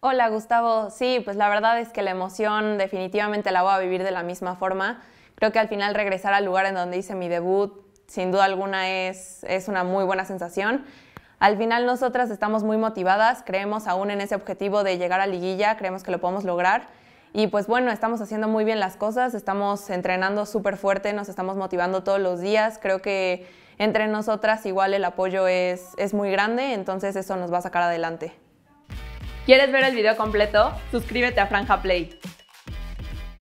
Hola Gustavo, sí, pues la verdad es que la emoción definitivamente la voy a vivir de la misma forma. Creo que al final regresar al lugar en donde hice mi debut, sin duda alguna es, una muy buena sensación. Al final nosotras estamos muy motivadas, creemos aún en ese objetivo de llegar a liguilla, creemos que lo podemos lograr. Y pues bueno, estamos haciendo muy bien las cosas, estamos entrenando súper fuerte, nos estamos motivando todos los días. Creo que entre nosotras igual el apoyo es muy grande, entonces eso nos va a sacar adelante. ¿Quieres ver el video completo? Suscríbete a Franja Play.